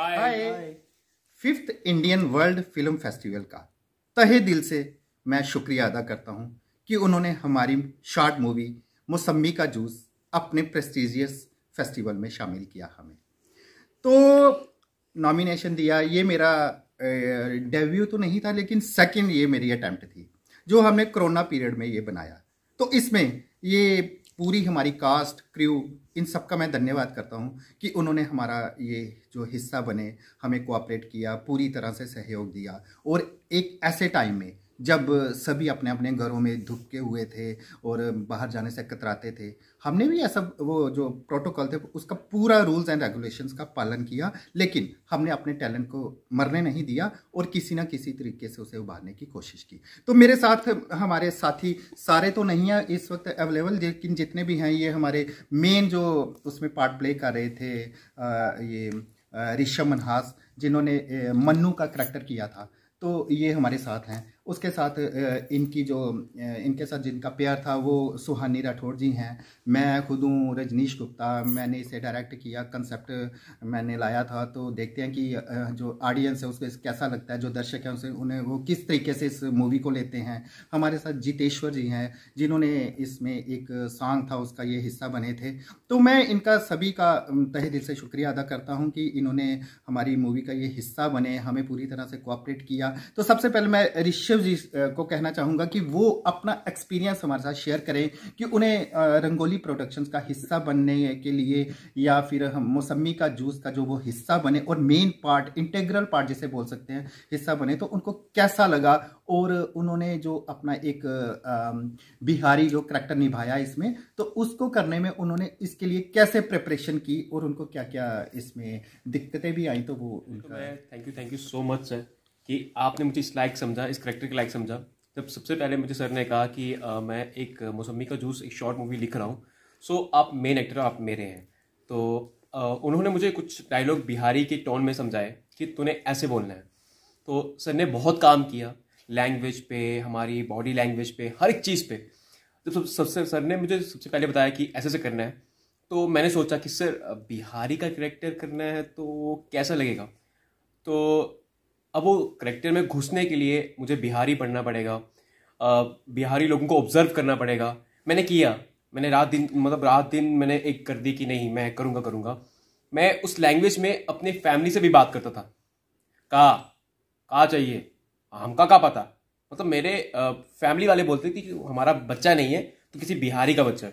हाय fifth Indian world film festival का तहे दिल से मैं शुक्रिया अदा करता हूँ कि उन्होंने हमारी शॉर्ट मूवी मौसमी का जूस अपने प्रेस्टिजियस फेस्टिवल में शामिल किया हमें तो नॉमिनेशन दिया ये मेरा डेब्यू तो नहीं था लेकिन सेकंड ये मेरी अटैम्प्ट थी जो हमने कोरोना पीरियड में ये बनाया तो इसमें ये पूरी हमारी कास्ट क्रू इन सब का मैं धन्यवाद करता हूँ कि उन्होंने हमारा ये जो हिस्सा बने हमें कोऑपरेट किया पूरी तरह से सहयोग दिया और एक ऐसे टाइम में जब सभी अपने अपने घरों में धुपके हुए थे और बाहर जाने से कतराते थे हमने भी ऐसा वो जो प्रोटोकॉल थे उसका पूरा रूल्स एंड रेगुलेशंस का पालन किया लेकिन हमने अपने टैलेंट को मरने नहीं दिया और किसी ना किसी तरीके से उसे उभारने की कोशिश की तो मेरे साथ हमारे साथी सारे तो नहीं हैं इस वक्त अवेलेबल लेकिन जितने भी हैं ये हमारे मेन जो उसमें पार्ट प्ले कर रहे थे ये ऋषभ मनहास जिन्होंने मन्नू का करैक्टर किया था तो ये हमारे साथ हैं उसके साथ इनकी जो इनके साथ जिनका पेयर था वो सुहानी राठौर जी हैं मैं खुद हूँ रजनीश गुप्ता मैंने इसे डायरेक्ट किया कंसेप्ट मैंने लाया था तो देखते हैं कि जो ऑडियंस है उसको कैसा लगता है जो दर्शक हैं उसे उन्हें वो किस तरीके से इस मूवी को लेते हैं हमारे साथ जितेश्वर जी हैं जिन्होंने इसमें एक सॉन्ग था उसका ये हिस्सा बने थे तो मैं इनका सभी का तहे दिल से शुक्रिया अदा करता हूँ कि इन्होंने हमारी मूवी का ये हिस्सा बने हमें पूरी तरह से कोऑपरेट किया तो सबसे पहले मैं ऋषभ आशीष जी को कहना चाहूँगा कि वो अपना एक्सपीरियंस हमारे साथ शेयर करें कि उन्हें रंगोली प्रोडक्शंस का हिस्सा बनने के लिए या फिर हम मौसमी का जूस का जो वो हिस्सा बने और मेन पार्ट इंटेग्रल पार्ट जिसे बोल सकते हैं हिस्सा बने तो उनको कैसा लगा और उन्होंने जो अपना एक बिहारी जो करेक्टर निभाया इसमें तो उसको करने में उन्होंने इसके लिए कैसे प्रिपरेशन की और उनको क्या क्या इसमें दिक्कतें भी आई तो वो thank you thank you so much sir कि आपने मुझे इस लाइक समझा इस करेक्टर के लाइक समझा जब सबसे पहले मुझे सर ने कहा कि आ, मैं एक मौसमी का जूस एक शॉर्ट मूवी लिख रहा हूँ सो आप मेन एक्टर आप मेरे हैं तो आ, उन्होंने मुझे कुछ डायलॉग बिहारी के टोन में समझाए कि तूने ऐसे बोलना है तो सर ने बहुत काम किया लैंग्वेज पे हमारी बॉडी लैंग्वेज पे हर एक चीज़ पे जब सब सबसे सर ने मुझे सबसे पहले बताया कि ऐसे ऐसे करना है तो मैंने सोचा कि सर बिहारी का करेक्टर करना है तो कैसा लगेगा तो अब वो करेक्टर में घुसने के लिए मुझे बिहारी पढ़ना पड़ेगा बिहारी लोगों को ऑब्जर्व करना पड़ेगा मैंने किया मैंने रात दिन मतलब रात दिन मैंने एक कर दी कि नहीं मैं करूँगा करूँगा मैं उस लैंग्वेज में अपनी फैमिली से भी बात करता था कहा कहा चाहिए हमका का पता मतलब मेरे फैमिली वाले बोलते थे कि हमारा बच्चा नहीं है तो किसी बिहारी का बच्चा है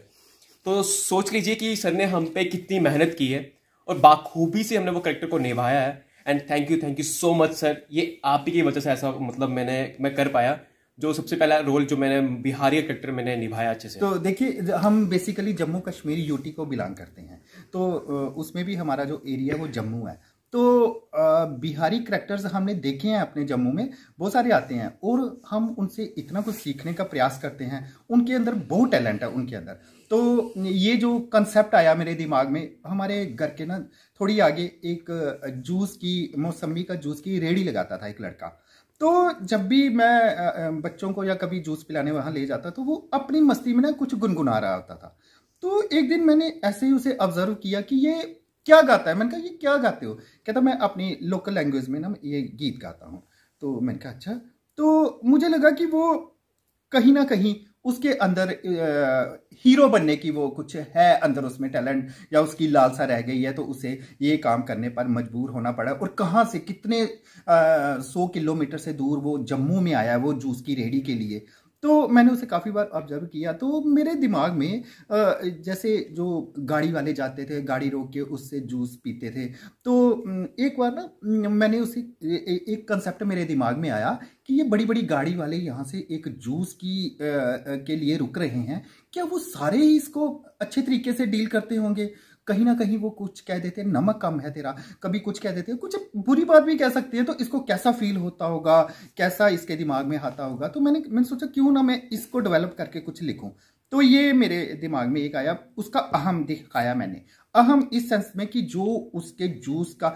तो सोच लीजिए कि सर ने हम पे कितनी मेहनत की है और बाखूबी से हमने वो करेक्टर को निभाया है and thank you thank you so much sir ये आप ही की वजह से ऐसा मतलब मैंने मैं कर पाया जो सबसे पहला रोल जो मैंने बिहारी करेक्टर मैंने निभाया अच्छे से तो देखिए हम बेसिकली जम्मू कश्मीर यूटी को बिलोंग करते हैं तो उसमें भी हमारा जो एरिया वो जम्मू है तो बिहारी करेक्टर्स हमने देखे हैं अपने जम्मू में बहुत सारे आते हैं और हम उनसे इतना कुछ सीखने का प्रयास करते हैं उनके अंदर बहुत टैलेंट है उनके अंदर तो ये जो कंसेप्ट आया मेरे दिमाग में हमारे घर के ना थोड़ी आगे एक जूस की मौसमी का जूस की रेडी लगाता था एक लड़का तो जब भी मैं बच्चों को या कभी जूस पिलाने वहाँ ले जाता तो वो अपनी मस्ती में ना कुछ गुनगुना रहा होता था तो एक दिन मैंने ऐसे ही उसे ऑब्जर्व किया कि ये क्या गाता है मैंने कहा ये क्या गाते हो कहता मैं अपनी लोकल लैंग्वेज में ना ये गीत गाता हूँ तो मैंने कहा अच्छा तो मुझे लगा कि वो कहीं ना कहीं उसके अंदर हीरो बनने की वो कुछ है अंदर उसमें टैलेंट या उसकी लालसा रह गई है तो उसे ये काम करने पर मजबूर होना पड़ा और कहाँ से कितने सौ किलोमीटर से दूर वो जम्मू में आया वो जूस की रेहड़ी के लिए तो मैंने उसे काफ़ी बार ऑब्जर्व किया तो मेरे दिमाग में जैसे जो गाड़ी वाले जाते थे गाड़ी रोक के उससे जूस पीते थे तो एक बार ना मैंने उसे एक कंसेप्ट मेरे दिमाग में आया कि ये बड़ी बड़ी गाड़ी वाले यहाँ से एक जूस की के लिए रुक रहे हैं क्या वो सारे ही इसको अच्छे तरीके से डील करते होंगे कहीं ना कहीं वो कुछ कह देते हैं नमक कम है तेरा कभी कुछ कह देते हैं कुछ बुरी बात भी कह सकती है तो इसको कैसा फील होता होगा कैसा इसके दिमाग में आता होगा तो मैंने मैंने सोचा क्यों ना मैं इसको डेवलप करके कुछ लिखूं तो ये मेरे दिमाग में एक आया उसका अहम दिखाया मैंने अहम इस सेंस में कि जो उसके जूस का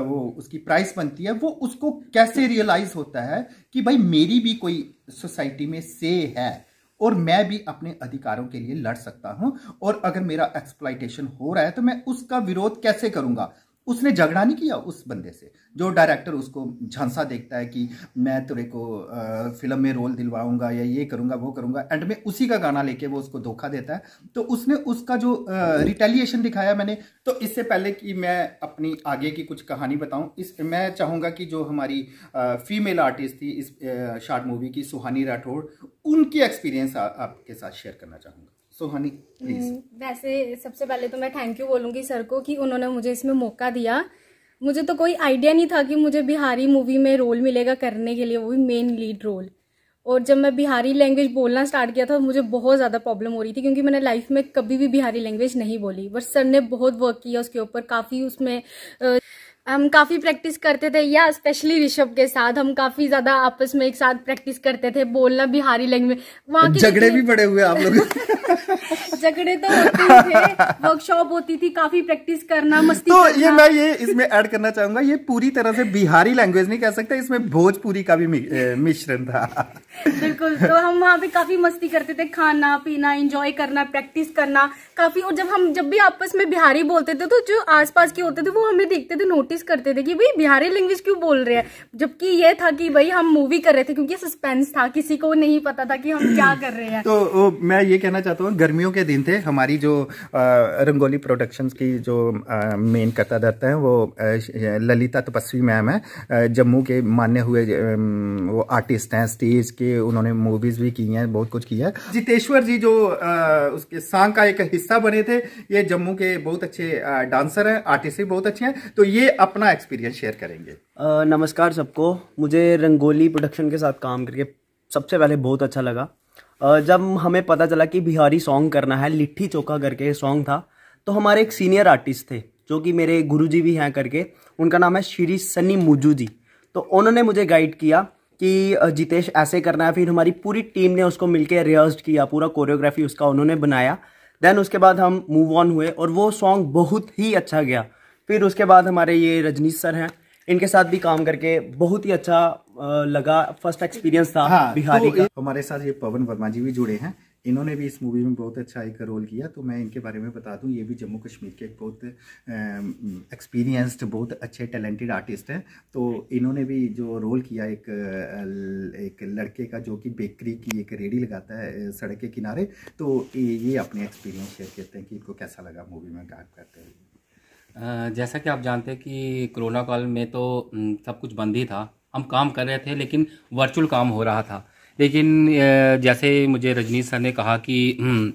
वो उसकी प्राइस बनती है वो उसको कैसे रियलाइज होता है कि भाई मेरी भी कोई सोसाइटी में से है और मैं भी अपने अधिकारों के लिए लड़ सकता हूं और अगर मेरा एक्सप्लाइटेशन हो रहा है तो मैं उसका विरोध कैसे करूंगा उसने झगड़ा नहीं किया उस बंदे से जो डायरेक्टर उसको झांसा देखता है कि मैं तुरे को फिल्म में रोल दिलवाऊंगा या ये करूंगा वो करूंगा एंड में उसी का गाना लेके वो उसको धोखा देता है तो उसने उसका जो रिटेलिएशन दिखाया मैंने तो इससे पहले कि मैं अपनी आगे की कुछ कहानी बताऊं इस मैं चाहूँगा कि जो हमारी फीमेल आर्टिस्ट थी इस शार्ट मूवी की सुहानी राठौड़ उनकी एक्सपीरियंस आपके साथ शेयर करना चाहूँगा सोहानी हम्म, वैसे सबसे पहले तो मैं थैंक यू बोलूंगी सर को कि उन्होंने मुझे इसमें मौका दिया मुझे तो कोई आइडिया नहीं था कि मुझे बिहारी मूवी में रोल मिलेगा करने के लिए वो भी मेन लीड रोल और जब मैं बिहारी लैंग्वेज बोलना स्टार्ट किया था मुझे बहुत ज़्यादा प्रॉब्लम हो रही थी क्योंकि मैंने लाइफ में कभी भी बिहारी लैंग्वेज नहीं बोली बट सर ने बहुत वर्क किया उसके ऊपर काफ़ी उसमें हम काफ़ी प्रैक्टिस करते थे या स्पेशली ऋषभ के साथ हम काफ़ी ज़्यादा आपस में एक साथ प्रैक्टिस करते थे बोलना बिहारी लैंग्वेज वहाँ झगड़े भी पड़े हुए आप लोग झगड़े तो होते थे वर्कशॉप होती थी काफ़ी प्रैक्टिस करना मस्ती तो करना। ये मैं ये इसमें ऐड करना चाहूंगा ये पूरी तरह से बिहारी लैंग्वेज नहीं कह सकता इसमें भोजपुरी का भी मिश्रण था बिल्कुल तो हम वहाँ पे काफ़ी मस्ती करते थे खाना पीना इंजॉय करना प्रैक्टिस करना काफ़ी और जब हम जब भी आपस में बिहारी बोलते थे तो जो आसपास के होते थे वो हमें देखते थे नोटिस लैंग्वेज करते थे कि भाई बिहारी लैंग्वेज क्यों बोल रहे हैं जबकि ये था कि भाई हम मूवी कर रहे थे क्योंकि सस्पेंस था किसी को नहीं पता था कि हम क्या कर रहे हैं तो ओ, मैं ये कहना चाहता हूँ गर्मियों के दिन थे हमारी जो आ, रंगोली प्रोडक्शंस की जो मेन करता धरता है वो ललिता तपस्वी मैम है जम्मू के मान्य हुए वो आर्टिस्ट हैं स्टेज के उन्होंने मूवीज भी की हैं बहुत कुछ किया है जितेश्वर जी जो उसके सांग का एक हिस्सा बने थे ये जम्मू के बहुत अच्छे डांसर हैं आर्टिस्ट भी बहुत अच्छे हैं तो ये अपना एक्सपीरियंस शेयर करेंगे नमस्कार सबको मुझे रंगोली प्रोडक्शन के साथ काम करके सबसे पहले बहुत अच्छा लगा जब हमें पता चला कि बिहारी सॉन्ग करना है लिट्टी चोखा करके सॉन्ग था तो हमारे एक सीनियर आर्टिस्ट थे जो कि मेरे गुरुजी भी हैं करके उनका नाम है श्री सनी मुजू जी तो उन्होंने मुझे गाइड किया कि जितेश ऐसे करना है फिर हमारी पूरी टीम ने उसको मिलकर रिहर्स किया पूरा कोरियोग्राफी उसका उन्होंने बनाया देन उसके बाद हम मूव ऑन हुए और वो सॉन्ग बहुत ही अच्छा गया फिर उसके बाद हमारे ये रजनीश सर हैं इनके साथ भी काम करके बहुत ही अच्छा लगा फर्स्ट एक्सपीरियंस था हाँ, बिहारी तो का हमारे साथ ये पवन वर्मा जी भी जुड़े हैं इन्होंने भी इस मूवी में बहुत अच्छा एक रोल किया तो मैं इनके बारे में बता दूं ये भी जम्मू कश्मीर के बहुत एक्सपीरियंस्ड बहुत अच्छे टैलेंटेड आर्टिस्ट हैं तो इन्होंने भी जो रोल किया एक एक लड़के का जो कि बेकरी की एक रेडी लगाता है सड़क के किनारे तो ये अपने एक्सपीरियंस शेयर करते हैं कि इनको कैसा लगा मूवी में काम करते हैं जैसा कि आप जानते हैं कि कोरोना काल में तो सब कुछ बंद ही था हम काम कर रहे थे लेकिन वर्चुअल काम हो रहा था लेकिन जैसे मुझे रजनीत सर ने कहा कि हम्म,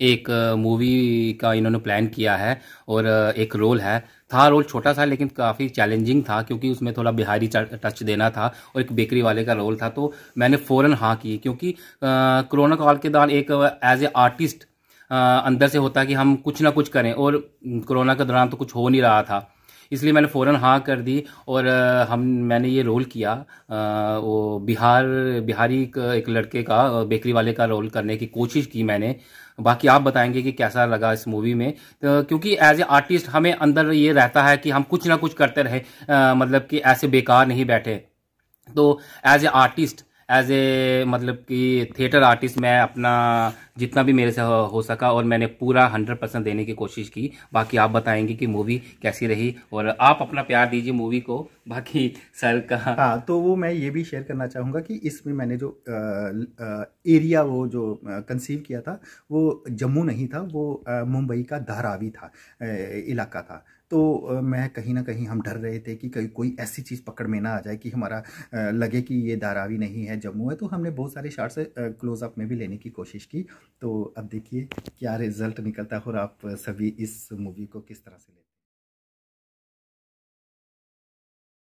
एक मूवी का इन्होंने प्लान किया है और एक रोल है था रोल छोटा सा लेकिन काफ़ी चैलेंजिंग था क्योंकि उसमें थोड़ा बिहारी टच देना था और एक बेकरी वाले का रोल था तो मैंने फ़ौरन हाँ की क्योंकि कोरोना काल के दौरान एक एज ए आर्टिस्ट अंदर से होता है कि हम कुछ ना कुछ करें और कोरोना के दौरान तो कुछ हो नहीं रहा था इसलिए मैंने फ़ौरन हाँ कर दी और हम मैंने ये रोल किया आ, वो बिहार बिहारी एक लड़के का बेकरी वाले का रोल करने की कोशिश की मैंने बाकी आप बताएंगे कि कैसा लगा इस मूवी में तो क्योंकि एज ए आर्टिस्ट हमें अंदर ये रहता है कि हम कुछ ना कुछ करते रहे आ, मतलब कि ऐसे बेकार नहीं बैठे तो as a artist as a मतलब कि थिएटर आर्टिस्ट मैं अपना जितना भी मेरे से हो, सका और मैंने पूरा हंड्रेड परसेंट देने की कोशिश की बाकी आप बताएंगे कि मूवी कैसी रही और आप अपना प्यार दीजिए मूवी को बाकी सर का हाँ तो वो मैं ये भी शेयर करना चाहूँगा कि इसमें मैंने जो आ, आ, एरिया वो जो कंसीव किया था वो जम्मू नहीं था वो मुंबई का धारावी था इलाका था तो मैं कहीं ना कहीं हम डर रहे थे कि कहीं कोई ऐसी चीज़ पकड़ में ना आ जाए कि हमारा लगे कि ये धारावी नहीं है जम्मू है तो हमने बहुत सारे शार्ट्स क्लोजअप में भी लेने की कोशिश की तो अब देखिए क्या रिजल्ट निकलता है और आप सभी इस मूवी को किस तरह से लेते हैं